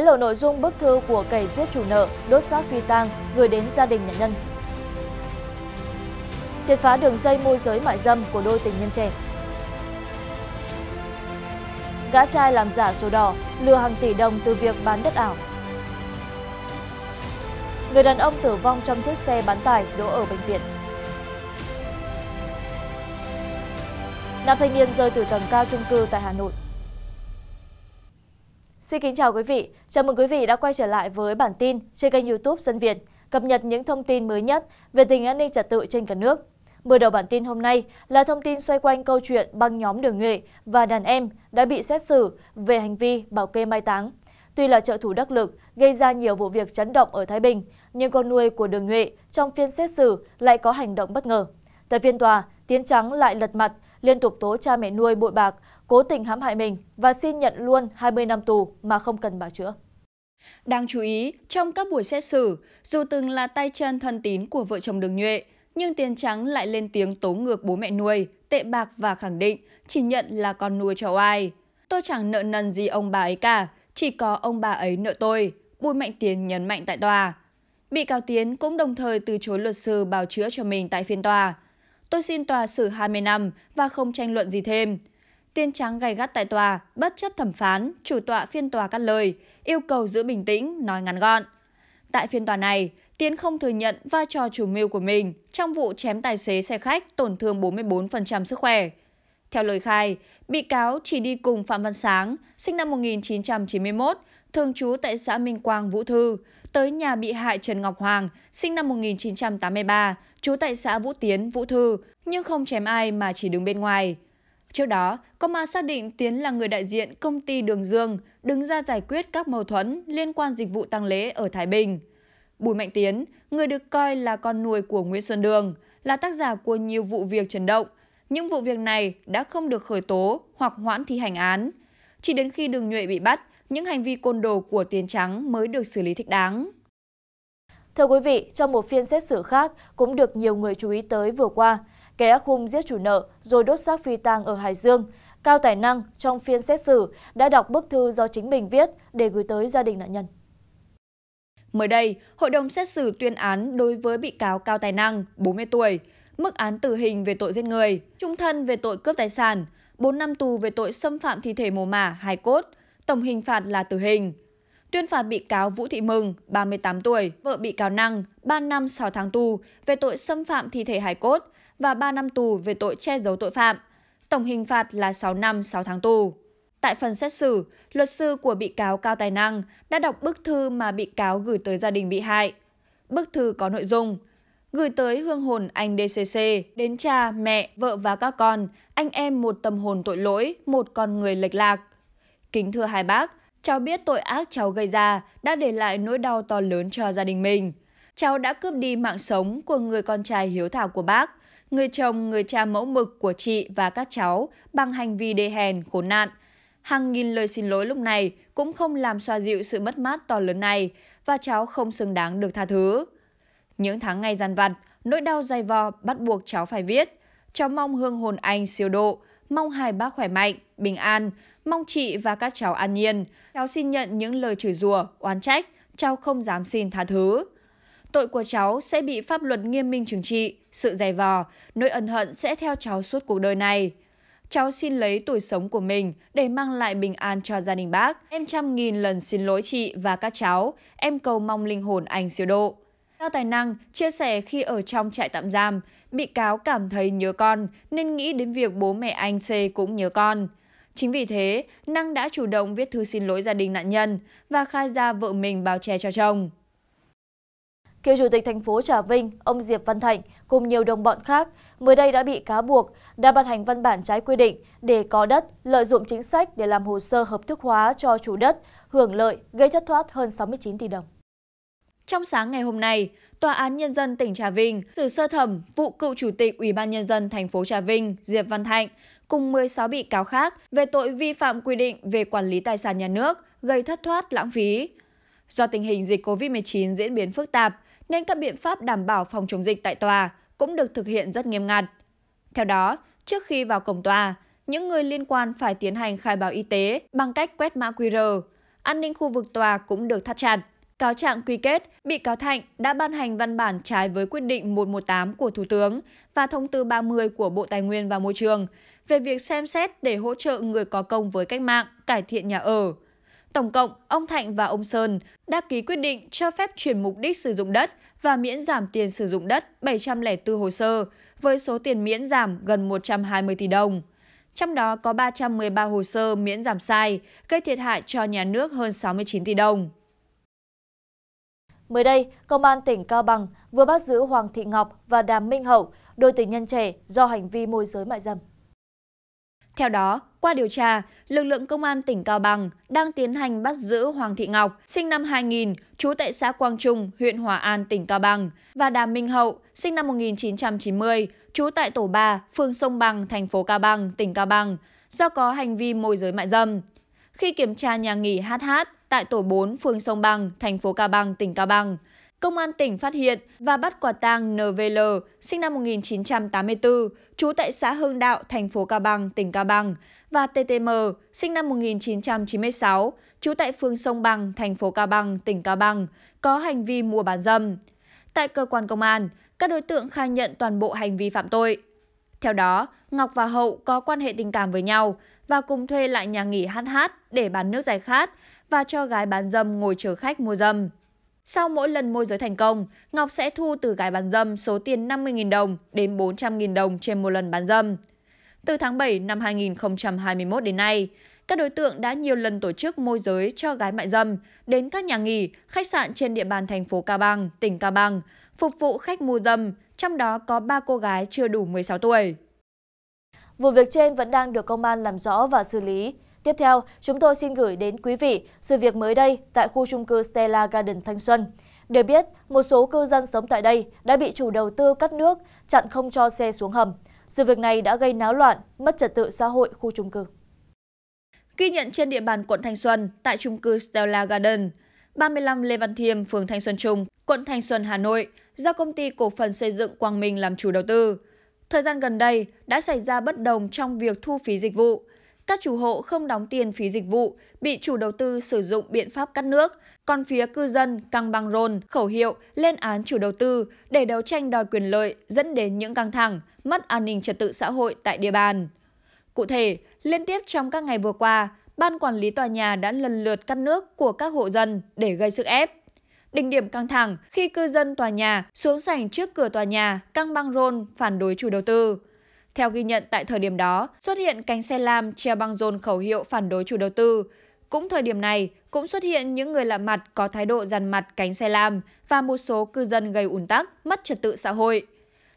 hé lộ nội dung bức thư của kẻ giết chủ nợ đốt xác phi tang gửi đến gia đình nạn nhân. Triệt phá đường dây môi giới mại dâm của đôi tình nhân trẻ. Gã trai làm giả sổ đỏ, lừa hàng tỷ đồng từ việc bán đất ảo. Người đàn ông tử vong trong chiếc xe bán tải đỗ ở bệnh viện. Nam thanh niên rơi từ tầng cao chung cư tại Hà Nội. Xin kính chào quý vị, chào mừng quý vị đã quay trở lại với bản tin trên kênh youtube Dân Việt, cập nhật những thông tin mới nhất về tình an ninh trật tự trên cả nước. Mở đầu bản tin hôm nay là thông tin xoay quanh câu chuyện băng nhóm đường nhuệ và đàn em đã bị xét xử về hành vi bảo kê mai táng. Tuy là trợ thủ đắc lực gây ra nhiều vụ việc chấn động ở Thái Bình, nhưng con nuôi của đường nhuệ trong phiên xét xử lại có hành động bất ngờ. Tại phiên tòa, Tiến Trắng lại lật mặt, liên tục tố cha mẹ nuôi bội bạc cố tình hãm hại mình và xin nhận luôn 20 năm tù mà không cần bảo chữa. Đáng chú ý, trong các buổi xét xử, dù từng là tay chân thân tín của vợ chồng Đường Nhuệ, nhưng Tiền Trắng lại lên tiếng tố ngược bố mẹ nuôi, tệ bạc và khẳng định chỉ nhận là con nuôi cho ai. Tôi chẳng nợ nần gì ông bà ấy cả, chỉ có ông bà ấy nợ tôi, Bùi Mạnh Tiến nhấn mạnh tại tòa. Bị cáo Tiến cũng đồng thời từ chối luật sư bào chữa cho mình tại phiên tòa. Tôi xin tòa xử 20 năm và không tranh luận gì thêm. Tiên Trắng gay gắt tại tòa, bất chấp thẩm phán, chủ tọa phiên tòa cắt lời, yêu cầu giữ bình tĩnh, nói ngắn gọn. Tại phiên tòa này, Tiến không thừa nhận vai trò chủ mưu của mình trong vụ chém tài xế xe khách tổn thương 44% sức khỏe. Theo lời khai, bị cáo chỉ đi cùng Phạm Văn Sáng, sinh năm 1991, thường trú tại xã Minh Quang, Vũ Thư, tới nhà bị hại Trần Ngọc Hoàng, sinh năm 1983, trú tại xã Vũ Tiến, Vũ Thư, nhưng không chém ai mà chỉ đứng bên ngoài. Trước đó, công an xác định Tiến là người đại diện công ty Đường Dương đứng ra giải quyết các mâu thuẫn liên quan dịch vụ tăng lễ ở Thái Bình. Bùi Mạnh Tiến, người được coi là con nuôi của Nguyễn Xuân Đường, là tác giả của nhiều vụ việc chấn động. Những vụ việc này đã không được khởi tố hoặc hoãn thi hành án. Chỉ đến khi Đường Nhuệ bị bắt, những hành vi côn đồ của Tiến Trắng mới được xử lý thích đáng. Thưa quý vị, trong một phiên xét xử khác cũng được nhiều người chú ý tới vừa qua, kẻ ác hung giết chủ nợ rồi đốt xác phi tang ở Hải Dương, Cao Tài Năng trong phiên xét xử đã đọc bức thư do chính mình viết để gửi tới gia đình nạn nhân. Mới đây, hội đồng xét xử tuyên án đối với bị cáo Cao Tài Năng, 40 tuổi, mức án tử hình về tội giết người, trung thân về tội cướp tài sản, 4 năm tù về tội xâm phạm thi thể mồ mả, hài cốt, tổng hình phạt là tử hình. Tuyên phạt bị cáo Vũ Thị Mừng, 38 tuổi, vợ bị cáo Năng, 3 năm 6 tháng tù về tội xâm phạm thi thể hài cốt, và 3 năm tù về tội che giấu tội phạm, tổng hình phạt là 6 năm 6 tháng tù. Tại phần xét xử, luật sư của bị cáo Cao Tài Năng đã đọc bức thư mà bị cáo gửi tới gia đình bị hại. Bức thư có nội dung gửi tới hương hồn anh DCC, đến cha, mẹ, vợ và các con, anh em một tâm hồn tội lỗi, một con người lệch lạc. Kính thưa hai bác, cháu biết tội ác cháu gây ra đã để lại nỗi đau to lớn cho gia đình mình. Cháu đã cướp đi mạng sống của người con trai hiếu thảo của bác, người chồng, người cha mẫu mực của chị và các cháu bằng hành vi đê hèn, khốn nạn. Hàng nghìn lời xin lỗi lúc này cũng không làm xoa dịu sự mất mát to lớn này và cháu không xứng đáng được tha thứ. Những tháng ngày gian vặt, nỗi đau dày vò bắt buộc cháu phải viết. Cháu mong hương hồn anh siêu độ, mong hai bác khỏe mạnh, bình an, mong chị và các cháu an nhiên. Cháu xin nhận những lời chửi rủa, oán trách, cháu không dám xin tha thứ tội của cháu sẽ bị pháp luật nghiêm minh trừng trị, sự dày vò, nỗi ân hận sẽ theo cháu suốt cuộc đời này. Cháu xin lấy tuổi sống của mình để mang lại bình an cho gia đình bác. Em trăm nghìn lần xin lỗi chị và các cháu, em cầu mong linh hồn anh siêu độ. Theo Tài Năng chia sẻ khi ở trong trại tạm giam, bị cáo cảm thấy nhớ con nên nghĩ đến việc bố mẹ anh C cũng nhớ con. Chính vì thế, Năng đã chủ động viết thư xin lỗi gia đình nạn nhân và khai ra vợ mình bao che cho chồng cựu chủ tịch thành phố trà vinh ông diệp văn thạnh cùng nhiều đồng bọn khác mới đây đã bị cáo buộc đã ban hành văn bản trái quy định để có đất lợi dụng chính sách để làm hồ sơ hợp thức hóa cho chủ đất hưởng lợi gây thất thoát hơn 69 tỷ đồng. Trong sáng ngày hôm nay, Tòa án Nhân dân tỉnh Trà Vinh xử sơ thẩm vụ cựu chủ tịch Ủy ban Nhân dân thành phố Trà Vinh Diệp Văn Thạnh cùng 16 bị cáo khác về tội vi phạm quy định về quản lý tài sản nhà nước gây thất thoát lãng phí. Do tình hình dịch COVID-19 diễn biến phức tạp, nên các biện pháp đảm bảo phòng chống dịch tại tòa cũng được thực hiện rất nghiêm ngặt. Theo đó, trước khi vào cổng tòa, những người liên quan phải tiến hành khai báo y tế bằng cách quét mã QR. An ninh khu vực tòa cũng được thắt chặt. Cáo trạng quy kết, bị cáo Thạnh đã ban hành văn bản trái với quyết định 118 của Thủ tướng và thông tư 30 của Bộ Tài nguyên và Môi trường về việc xem xét để hỗ trợ người có công với cách mạng cải thiện nhà ở tổng cộng ông Thạnh và ông Sơn đã ký quyết định cho phép chuyển mục đích sử dụng đất và miễn giảm tiền sử dụng đất 704 hồ sơ với số tiền miễn giảm gần 120 tỷ đồng. Trong đó có 313 hồ sơ miễn giảm sai, gây thiệt hại cho nhà nước hơn 69 tỷ đồng. Mới đây, Công an tỉnh Cao Bằng vừa bắt giữ Hoàng Thị Ngọc và Đàm Minh Hậu, đôi tình nhân trẻ do hành vi môi giới mại dâm. Theo đó, qua điều tra, lực lượng công an tỉnh Cao Bằng đang tiến hành bắt giữ Hoàng Thị Ngọc, sinh năm 2000, trú tại xã Quang Trung, huyện Hòa An, tỉnh Cao Bằng, và Đàm Minh Hậu, sinh năm 1990, trú tại tổ 3, phường Sông Bằng, thành phố Cao Bằng, tỉnh Cao Bằng, do có hành vi môi giới mại dâm. Khi kiểm tra nhà nghỉ HH tại tổ 4, phường Sông Bằng, thành phố Cao Bằng, tỉnh Cao Bằng, công an tỉnh phát hiện và bắt quả tang NVL, sinh năm 1984, trú tại xã Hương Đạo, thành phố Cao Bằng, tỉnh Cao Bằng, và TTM, sinh năm 1996, trú tại phường Sông Bằng, thành phố Cao Bằng, tỉnh Cao Bằng, có hành vi mua bán dâm. Tại cơ quan công an, các đối tượng khai nhận toàn bộ hành vi phạm tội. Theo đó, Ngọc và Hậu có quan hệ tình cảm với nhau và cùng thuê lại nhà nghỉ HH để bán nước giải khát và cho gái bán dâm ngồi chờ khách mua dâm. Sau mỗi lần môi giới thành công, Ngọc sẽ thu từ gái bán dâm số tiền 50.000 đồng đến 400.000 đồng trên một lần bán dâm. Từ tháng 7 năm 2021 đến nay, các đối tượng đã nhiều lần tổ chức môi giới cho gái mại dâm đến các nhà nghỉ, khách sạn trên địa bàn thành phố Cao Bằng, tỉnh Cao Bằng, phục vụ khách mua dâm, trong đó có 3 cô gái chưa đủ 16 tuổi. Vụ việc trên vẫn đang được công an làm rõ và xử lý. Tiếp theo, chúng tôi xin gửi đến quý vị sự việc mới đây tại khu trung cư Stella Garden Thanh Xuân. Để biết, một số cư dân sống tại đây đã bị chủ đầu tư cắt nước, chặn không cho xe xuống hầm. Sự việc này đã gây náo loạn, mất trật tự xã hội khu trung cư. Ghi nhận trên địa bàn quận Thanh Xuân tại trung cư Stella Garden, 35 Lê Văn Thiêm, phường Thanh Xuân Trung, quận Thanh Xuân, Hà Nội, do công ty cổ phần xây dựng Quang Minh làm chủ đầu tư. Thời gian gần đây đã xảy ra bất đồng trong việc thu phí dịch vụ, các chủ hộ không đóng tiền phí dịch vụ, bị chủ đầu tư sử dụng biện pháp cắt nước, còn phía cư dân căng băng rôn, khẩu hiệu lên án chủ đầu tư để đấu tranh đòi quyền lợi dẫn đến những căng thẳng, mất an ninh trật tự xã hội tại địa bàn. Cụ thể, liên tiếp trong các ngày vừa qua, ban quản lý tòa nhà đã lần lượt cắt nước của các hộ dân để gây sức ép. Đỉnh điểm căng thẳng khi cư dân tòa nhà xuống sảnh trước cửa tòa nhà căng băng rôn phản đối chủ đầu tư. Theo ghi nhận tại thời điểm đó, xuất hiện cánh xe lam treo băng rôn khẩu hiệu phản đối chủ đầu tư. Cũng thời điểm này, cũng xuất hiện những người lạ mặt có thái độ dằn mặt cánh xe lam và một số cư dân gây ủn tắc, mất trật tự xã hội.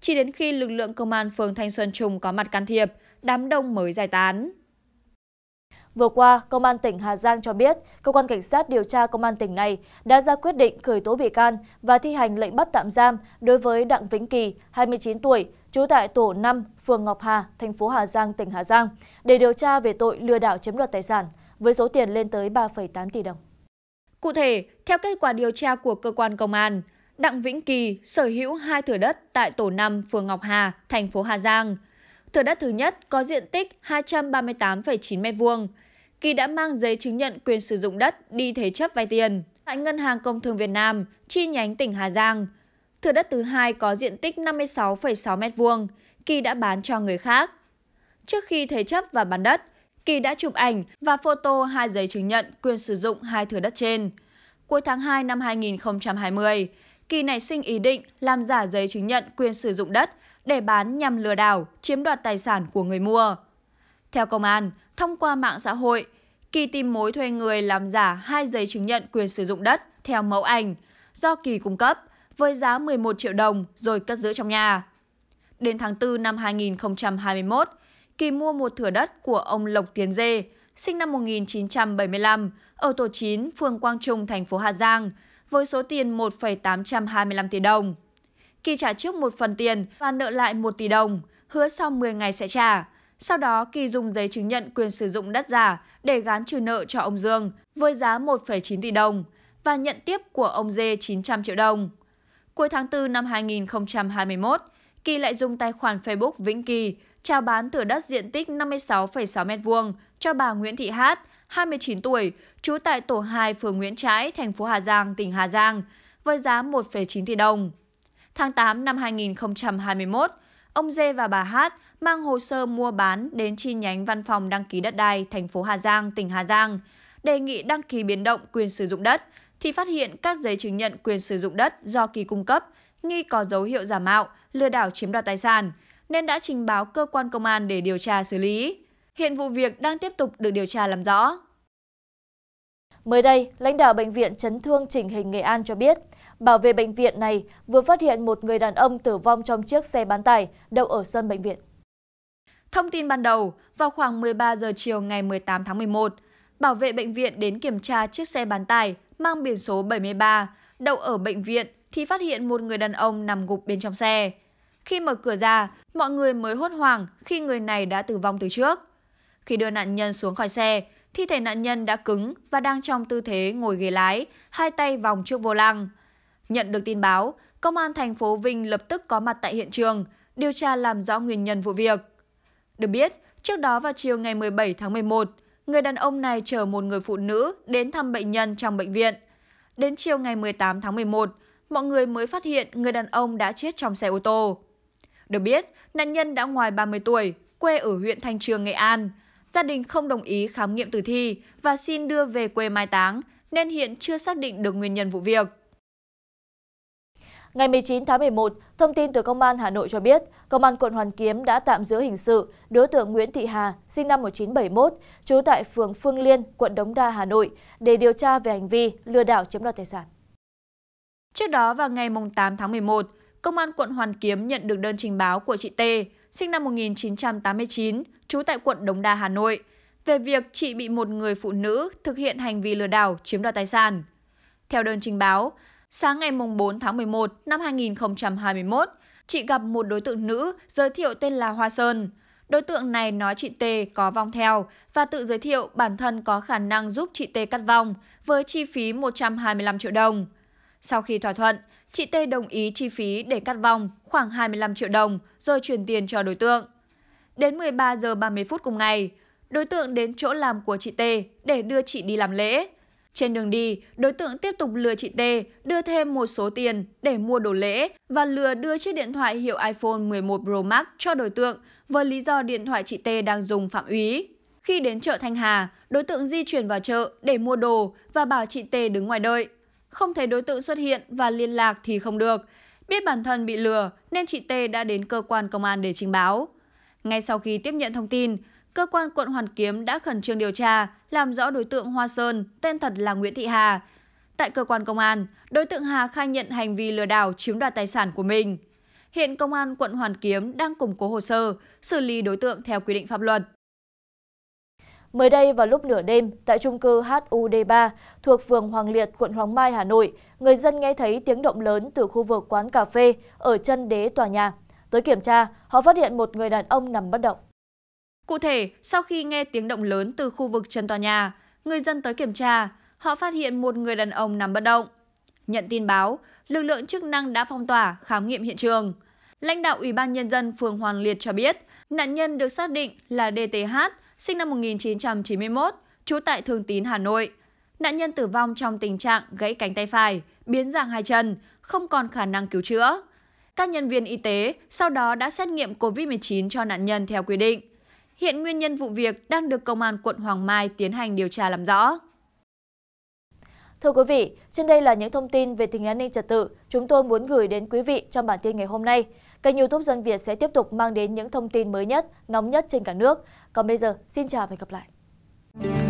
Chỉ đến khi lực lượng công an phường Thanh Xuân Trung có mặt can thiệp, đám đông mới giải tán. Vừa qua, Công an tỉnh Hà Giang cho biết, Cơ quan Cảnh sát điều tra Công an tỉnh này đã ra quyết định khởi tố bị can và thi hành lệnh bắt tạm giam đối với Đặng Vĩnh Kỳ, 29 tuổi, trú tại tổ 5, phường Ngọc Hà, thành phố Hà Giang, tỉnh Hà Giang để điều tra về tội lừa đảo chiếm đoạt tài sản với số tiền lên tới 3,8 tỷ đồng. Cụ thể, theo kết quả điều tra của cơ quan công an, Đặng Vĩnh Kỳ sở hữu hai thửa đất tại tổ 5, phường Ngọc Hà, thành phố Hà Giang. Thửa đất thứ nhất có diện tích 238,9 m2. Kỳ đã mang giấy chứng nhận quyền sử dụng đất đi thế chấp vay tiền tại Ngân hàng Công thương Việt Nam chi nhánh tỉnh Hà Giang thửa đất thứ hai có diện tích 56,6 m2, Kỳ đã bán cho người khác. Trước khi thế chấp và bán đất, Kỳ đã chụp ảnh và photo hai giấy chứng nhận quyền sử dụng hai thửa đất trên. Cuối tháng 2 năm 2020, Kỳ nảy sinh ý định làm giả giấy chứng nhận quyền sử dụng đất để bán nhằm lừa đảo, chiếm đoạt tài sản của người mua. Theo công an, thông qua mạng xã hội, Kỳ tìm mối thuê người làm giả hai giấy chứng nhận quyền sử dụng đất theo mẫu ảnh do Kỳ cung cấp – với giá 11 triệu đồng rồi cất giữ trong nhà. Đến tháng 4 năm 2021, Kỳ mua một thửa đất của ông Lộc Tiến Dê, sinh năm 1975, ở tổ 9, phường Quang Trung, thành phố Hà Giang, với số tiền 1,825 tỷ đồng. Kỳ trả trước một phần tiền và nợ lại 1 tỷ đồng, hứa sau 10 ngày sẽ trả. Sau đó, Kỳ dùng giấy chứng nhận quyền sử dụng đất giả để gán trừ nợ cho ông Dương với giá 1,9 tỷ đồng và nhận tiếp của ông Dê 900 triệu đồng cuối tháng 4 năm 2021, Kỳ lại dùng tài khoản Facebook Vĩnh Kỳ chào bán thửa đất diện tích 56,6m2 cho bà Nguyễn Thị Hát, 29 tuổi, trú tại tổ 2 phường Nguyễn Trãi, thành phố Hà Giang, tỉnh Hà Giang, với giá 1,9 tỷ đồng. Tháng 8 năm 2021, ông Dê và bà Hát mang hồ sơ mua bán đến chi nhánh văn phòng đăng ký đất đai thành phố Hà Giang, tỉnh Hà Giang, đề nghị đăng ký biến động quyền sử dụng đất thì phát hiện các giấy chứng nhận quyền sử dụng đất do Kỳ cung cấp nghi có dấu hiệu giả mạo, lừa đảo chiếm đoạt tài sản nên đã trình báo cơ quan công an để điều tra xử lý. Hiện vụ việc đang tiếp tục được điều tra làm rõ. Mới đây, lãnh đạo bệnh viện chấn thương chỉnh hình Nghệ An cho biết, bảo vệ bệnh viện này vừa phát hiện một người đàn ông tử vong trong chiếc xe bán tải đậu ở sân bệnh viện. Thông tin ban đầu, vào khoảng 13 giờ chiều ngày 18 tháng 11, bảo vệ bệnh viện đến kiểm tra chiếc xe bán tải mang biển số 73, đậu ở bệnh viện thì phát hiện một người đàn ông nằm gục bên trong xe. Khi mở cửa ra, mọi người mới hốt hoảng khi người này đã tử vong từ trước. Khi đưa nạn nhân xuống khỏi xe, thi thể nạn nhân đã cứng và đang trong tư thế ngồi ghế lái, hai tay vòng trước vô lăng. Nhận được tin báo, Công an thành phố Vinh lập tức có mặt tại hiện trường, điều tra làm rõ nguyên nhân vụ việc. Được biết, trước đó vào chiều ngày 17 tháng 11, người đàn ông này chở một người phụ nữ đến thăm bệnh nhân trong bệnh viện. Đến chiều ngày 18 tháng 11, mọi người mới phát hiện người đàn ông đã chết trong xe ô tô. Được biết, nạn nhân đã ngoài 30 tuổi, quê ở huyện Thanh Trường, Nghệ An. Gia đình không đồng ý khám nghiệm tử thi và xin đưa về quê mai táng, nên hiện chưa xác định được nguyên nhân vụ việc ngày 19 tháng 11, thông tin từ công an hà nội cho biết công an quận hoàn kiếm đã tạm giữ hình sự đối tượng nguyễn thị hà sinh năm 1971, trú tại phường phương liên quận đống đa hà nội để điều tra về hành vi lừa đảo chiếm đoạt tài sản trước đó vào ngày 8 tháng 11, công an quận hoàn kiếm nhận được đơn trình báo của chị t sinh năm 1989 trú tại quận đống đa hà nội về việc chị bị một người phụ nữ thực hiện hành vi lừa đảo chiếm đoạt tài sản theo đơn trình báo Sáng ngày 4 tháng 11 năm 2021, chị gặp một đối tượng nữ giới thiệu tên là Hoa Sơn. Đối tượng này nói chị T có vong theo và tự giới thiệu bản thân có khả năng giúp chị T cắt vong với chi phí 125 triệu đồng. Sau khi thỏa thuận, chị T đồng ý chi phí để cắt vong khoảng 25 triệu đồng rồi chuyển tiền cho đối tượng. Đến 13 giờ 30 phút cùng ngày, đối tượng đến chỗ làm của chị T để đưa chị đi làm lễ trên đường đi đối tượng tiếp tục lừa chị t đưa thêm một số tiền để mua đồ lễ và lừa đưa chiếc điện thoại hiệu iphone 11 pro max cho đối tượng với lý do điện thoại chị t đang dùng phạm úy khi đến chợ thanh hà đối tượng di chuyển vào chợ để mua đồ và bảo chị t đứng ngoài đợi không thấy đối tượng xuất hiện và liên lạc thì không được biết bản thân bị lừa nên chị t đã đến cơ quan công an để trình báo ngay sau khi tiếp nhận thông tin cơ quan quận Hoàn Kiếm đã khẩn trương điều tra, làm rõ đối tượng Hoa Sơn, tên thật là Nguyễn Thị Hà. Tại cơ quan công an, đối tượng Hà khai nhận hành vi lừa đảo chiếm đoạt tài sản của mình. Hiện công an quận Hoàn Kiếm đang củng cố hồ sơ, xử lý đối tượng theo quy định pháp luật. Mới đây vào lúc nửa đêm, tại trung cư HUD3 thuộc phường Hoàng Liệt, quận Hoàng Mai, Hà Nội, người dân nghe thấy tiếng động lớn từ khu vực quán cà phê ở chân đế tòa nhà. Tới kiểm tra, họ phát hiện một người đàn ông nằm bất động. Cụ thể, sau khi nghe tiếng động lớn từ khu vực chân tòa nhà, người dân tới kiểm tra, họ phát hiện một người đàn ông nằm bất động. Nhận tin báo, lực lượng chức năng đã phong tỏa, khám nghiệm hiện trường. Lãnh đạo Ủy ban Nhân dân phường Hoàng Liệt cho biết, nạn nhân được xác định là DTH, sinh năm 1991, trú tại Thường Tín, Hà Nội. Nạn nhân tử vong trong tình trạng gãy cánh tay phải, biến dạng hai chân, không còn khả năng cứu chữa. Các nhân viên y tế sau đó đã xét nghiệm COVID-19 cho nạn nhân theo quy định. Hiện nguyên nhân vụ việc đang được Công an quận Hoàng Mai tiến hành điều tra làm rõ. Thưa quý vị, trên đây là những thông tin về tình an ninh trật tự chúng tôi muốn gửi đến quý vị trong bản tin ngày hôm nay. Kênh youtube Dân Việt sẽ tiếp tục mang đến những thông tin mới nhất, nóng nhất trên cả nước. Còn bây giờ, xin chào và hẹn gặp lại.